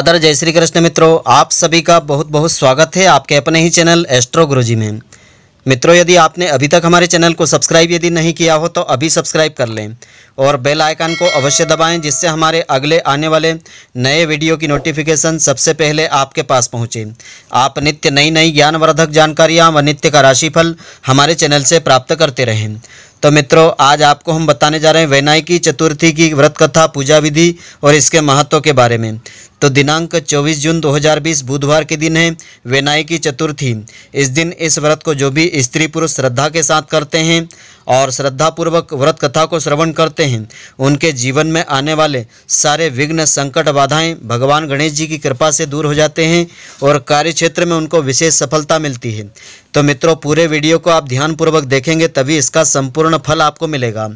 other जय श्री कृष्ण मित्रों आप सभी का बहुत बहुत स्वागत है आपके अपने ही चैनल एस्ट्रो गुरुजी में मित्रों यदि आपने अभी तक हमारे चैनल को सब्सक्राइब यदि नहीं किया हो तो अभी सब्सक्राइब कर लें और बेल आइकन को अवश्य दबाएं जिससे हमारे अगले आने वाले नए वीडियो की नोटिफिकेशन सबसे पहले आपके पास पहुँचे आप नित्य नई नई ज्ञानवर्धक जानकारियाँ व नित्य का राशिफल हमारे चैनल से प्राप्त करते रहें तो मित्रों आज आपको हम बताने जा रहे हैं वैनाई की चतुर्थी की व्रत कथा पूजा विधि और इसके महत्व के बारे में तो दिनांक 24 जून 2020 बुधवार के दिन है वेनाई की चतुर्थी इस दिन इस व्रत को जो भी स्त्री पुरुष श्रद्धा के साथ करते हैं और श्रद्धापूर्वक व्रत कथा को श्रवण करते हैं उनके जीवन में आने वाले सारे विघ्न संकट बाधाएं भगवान गणेश जी की कृपा से दूर हो जाते हैं और कार्य क्षेत्र में उनको विशेष सफलता मिलती है तो मित्रों पूरे वीडियो को आप ध्यानपूर्वक देखेंगे तभी इसका संपूर्ण फल आपको मिलेगा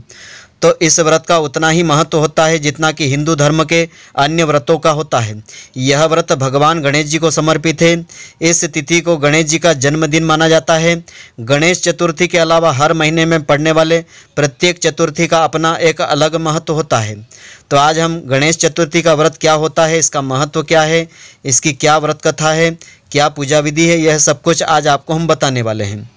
तो इस व्रत का उतना ही महत्व होता है जितना कि हिंदू धर्म के अन्य व्रतों का होता है यह व्रत भगवान गणेश जी को समर्पित है इस तिथि को गणेश जी का जन्मदिन माना जाता है गणेश चतुर्थी के अलावा हर महीने में पड़ने वाले प्रत्येक चतुर्थी का अपना एक अलग महत्व होता है तो आज हम गणेश चतुर्थी का व्रत क्या होता है इसका महत्व क्या है इसकी क्या व्रत कथा है क्या पूजा विधि है यह सब कुछ आज आपको हम बताने वाले हैं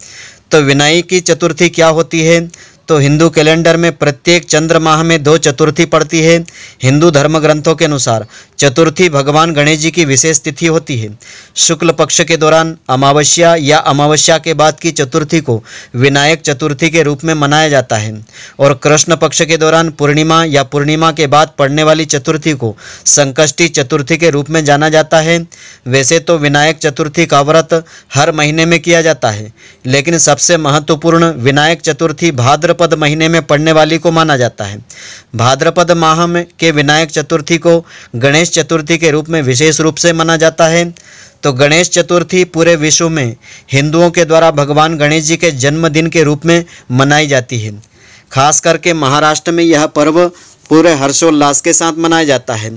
तो विनायक की चतुर्थी क्या होती है तो हिंदू कैलेंडर में प्रत्येक चंद्र माह में दो चतुर्थी पड़ती है हिंदू धर्म ग्रंथों के अनुसार चतुर्थी भगवान गणेश जी की विशेष तिथि होती है शुक्ल पक्ष के दौरान अमावस्या या अमावस्या के बाद की चतुर्थी को विनायक चतुर्थी के रूप में मनाया जाता है और कृष्ण पक्ष के दौरान पूर्णिमा या पूर्णिमा के बाद पड़ने वाली चतुर्थी को संकष्टी चतुर्थी के रूप में जाना जाता है वैसे तो विनायक चतुर्थी का व्रत हर महीने में किया जाता है लेकिन सबसे महत्वपूर्ण विनायक चतुर्थी भाद्र भाद्रपद महीने में पड़ने वाली को माना जाता है भाद्रपद माह में के विनायक चतुर्थी को गणेश चतुर्थी के रूप में विशेष रूप से माना जाता है तो गणेश चतुर्थी पूरे विश्व में हिंदुओं के द्वारा भगवान गणेश जी के जन्मदिन के रूप में मनाई जाती है खास करके महाराष्ट्र में यह पर्व पूरे हर्षोल्लास के साथ मनाया जाता है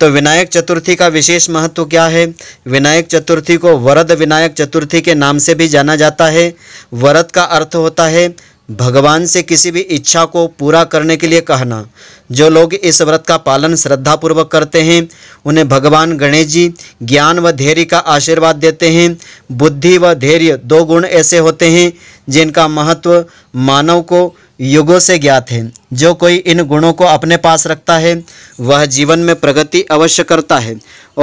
तो विनायक चतुर्थी का विशेष महत्व क्या है विनायक चतुर्थी को वरद विनायक चतुर्थी के नाम से भी जाना जाता है वरद का अर्थ होता है भगवान से किसी भी इच्छा को पूरा करने के लिए कहना जो लोग इस व्रत का पालन श्रद्धापूर्वक करते हैं उन्हें भगवान गणेश जी ज्ञान व धैर्य का आशीर्वाद देते हैं बुद्धि व धैर्य दो गुण ऐसे होते हैं जिनका महत्व मानव को युगों से ज्ञात है जो कोई इन गुणों को अपने पास रखता है वह जीवन में प्रगति अवश्य करता है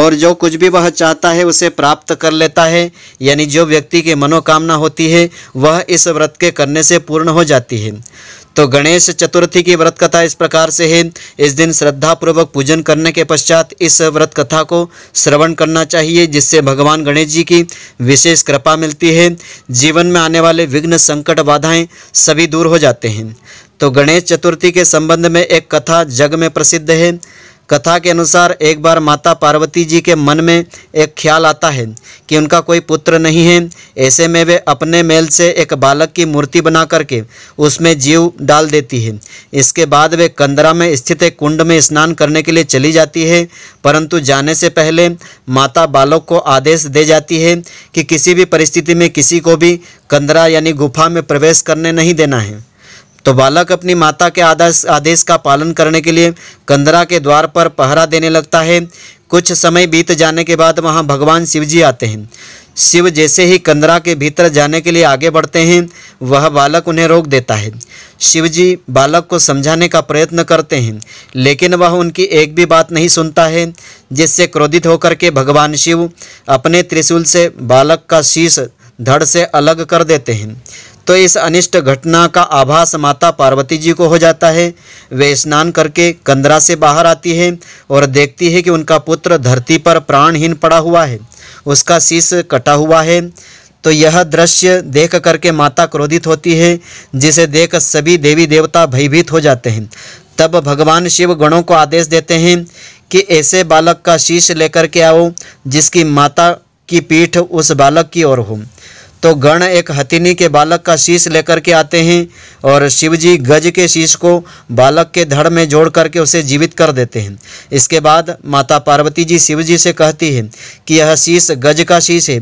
और जो कुछ भी वह चाहता है उसे प्राप्त कर लेता है यानी जो व्यक्ति की मनोकामना होती है वह इस व्रत के करने से पूर्ण हो जाती है तो गणेश चतुर्थी की व्रत कथा इस प्रकार से है इस दिन श्रद्धापूर्वक पूजन करने के पश्चात इस व्रत कथा को श्रवण करना चाहिए जिससे भगवान गणेश जी की विशेष कृपा मिलती है जीवन में आने वाले विघ्न संकट बाधाएं सभी दूर हो जाते हैं तो गणेश चतुर्थी के संबंध में एक कथा जग में प्रसिद्ध है कथा के अनुसार एक बार माता पार्वती जी के मन में एक ख्याल आता है कि उनका कोई पुत्र नहीं है ऐसे में वे अपने मेल से एक बालक की मूर्ति बना करके उसमें जीव डाल देती है इसके बाद वे कंदरा में स्थित एक कुंड में स्नान करने के लिए चली जाती है परंतु जाने से पहले माता बालक को आदेश दे जाती है कि किसी भी परिस्थिति में किसी को भी कंदरा यानी गुफा में प्रवेश करने नहीं देना है तो बालक अपनी माता के आदेश आदेश का पालन करने के लिए कंदरा के द्वार पर पहरा देने लगता है कुछ समय बीत जाने के बाद वहाँ भगवान शिव जी आते हैं शिव जैसे ही कंदरा के भीतर जाने के लिए आगे बढ़ते हैं वह बालक उन्हें रोक देता है शिव जी बालक को समझाने का प्रयत्न करते हैं लेकिन वह उनकी एक भी बात नहीं सुनता है जिससे क्रोधित होकर के भगवान शिव अपने त्रिशूल से बालक का शीश धड़ से अलग कर देते हैं तो इस अनिष्ट घटना का आभास माता पार्वती जी को हो जाता है वे स्नान करके कंदरा से बाहर आती है और देखती है कि उनका पुत्र धरती पर प्राणहीन पड़ा हुआ है उसका शीश कटा हुआ है तो यह दृश्य देख करके माता क्रोधित होती है जिसे देख सभी देवी देवता भयभीत हो जाते हैं तब भगवान शिव गणों को आदेश देते हैं कि ऐसे बालक का शीश लेकर के आओ जिसकी माता की पीठ उस बालक की ओर हो तो गण एक हथिनी के बालक का शीश लेकर के आते हैं और शिवजी गज के शीश को बालक के धड़ में जोड़ करके उसे जीवित कर देते हैं इसके बाद माता पार्वती जी शिवजी से कहती है कि यह शीश गज का शीश है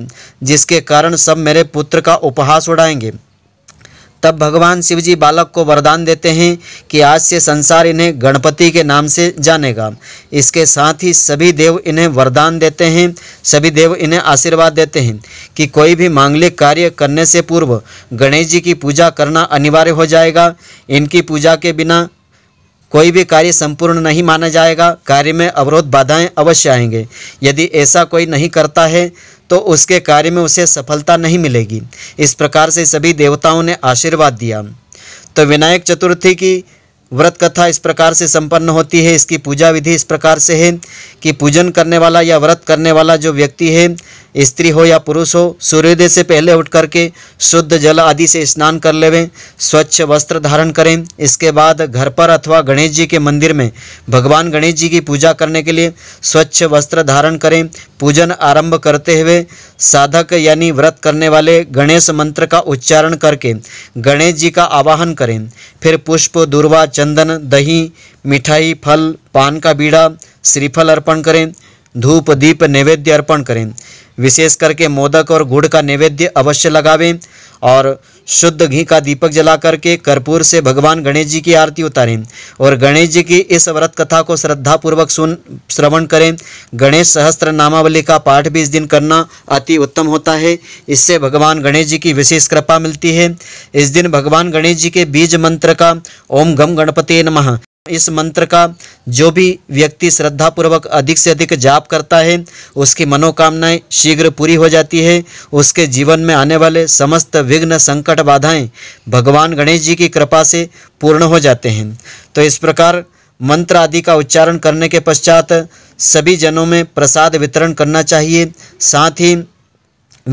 जिसके कारण सब मेरे पुत्र का उपहास उड़ाएंगे तब भगवान शिव जी बालक को वरदान देते हैं कि आज से संसार इन्हें गणपति के नाम से जानेगा इसके साथ ही सभी देव इन्हें वरदान देते हैं सभी देव इन्हें आशीर्वाद देते हैं कि कोई भी मांगलिक कार्य करने से पूर्व गणेश जी की पूजा करना अनिवार्य हो जाएगा इनकी पूजा के बिना कोई भी कार्य संपूर्ण नहीं माना जाएगा कार्य में अवरोध बाधाएं अवश्य आएंगे यदि ऐसा कोई नहीं करता है तो उसके कार्य में उसे सफलता नहीं मिलेगी इस प्रकार से सभी देवताओं ने आशीर्वाद दिया तो विनायक चतुर्थी की व्रत कथा इस प्रकार से संपन्न होती है इसकी पूजा विधि इस प्रकार से है कि पूजन करने वाला या व्रत करने वाला जो व्यक्ति है स्त्री हो या पुरुष हो सूर्योदय से पहले उठ करके शुद्ध जल आदि से स्नान कर लेवें स्वच्छ वस्त्र धारण करें इसके बाद घर पर अथवा गणेश जी के मंदिर में भगवान गणेश जी की पूजा करने के लिए स्वच्छ वस्त्र धारण करें पूजन आरंभ करते हुए साधक यानी व्रत करने वाले गणेश मंत्र का उच्चारण करके गणेश जी का आवाहन करें फिर पुष्प दुर्वा चंदन दही मिठाई फल पान का बीड़ा श्रीफल अर्पण करें धूप दीप नैवेद्य अर्पण करें विशेष करके मोदक और गुड़ का नैवेद्य अवश्य लगावें और शुद्ध घी का दीपक जला करके कर्पूर से भगवान गणेश जी की आरती उतारें और गणेश जी की इस व्रत कथा को श्रद्धापूर्वक सुन श्रवण करें गणेश सहस्त्र नामावली का पाठ भी इस दिन करना अति उत्तम होता है इससे भगवान गणेश जी की विशेष कृपा मिलती है इस दिन भगवान गणेश जी के बीज मंत्र का ओम गम गणपते नमः इस मंत्र का जो भी व्यक्ति श्रद्धापूर्वक अधिक से अधिक जाप करता है उसकी मनोकामनाएं शीघ्र पूरी हो जाती है उसके जीवन में आने वाले समस्त विघ्न संकट बाधाएं भगवान गणेश जी की कृपा से पूर्ण हो जाते हैं तो इस प्रकार मंत्र आदि का उच्चारण करने के पश्चात सभी जनों में प्रसाद वितरण करना चाहिए साथ ही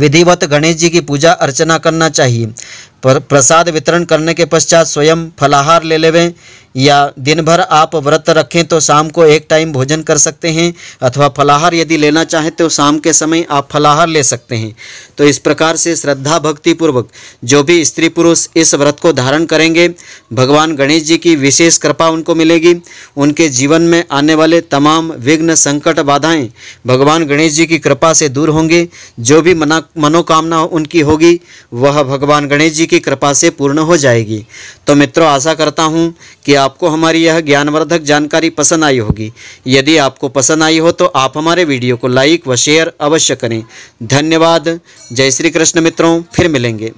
विधिवत गणेश जी की पूजा अर्चना करना चाहिए पर प्रसाद वितरण करने के पश्चात स्वयं फलाहार ले लेवें या दिन भर आप व्रत रखें तो शाम को एक टाइम भोजन कर सकते हैं अथवा फलाहार यदि लेना चाहें तो शाम के समय आप फलाहार ले सकते हैं तो इस प्रकार से श्रद्धा भक्ति पूर्वक जो भी स्त्री पुरुष इस व्रत को धारण करेंगे भगवान गणेश जी की विशेष कृपा उनको मिलेगी उनके जीवन में आने वाले तमाम विघ्न संकट बाधाएँ भगवान गणेश जी की कृपा से दूर होंगे जो भी मना मनोकामना उनकी होगी वह भगवान गणेश जी की कृपा से पूर्ण हो जाएगी तो मित्रों आशा करता हूँ कि आपको हमारी यह ज्ञानवर्धक जानकारी पसंद आई होगी यदि आपको पसंद आई हो तो आप हमारे वीडियो को लाइक व शेयर अवश्य करें धन्यवाद जय श्री कृष्ण मित्रों फिर मिलेंगे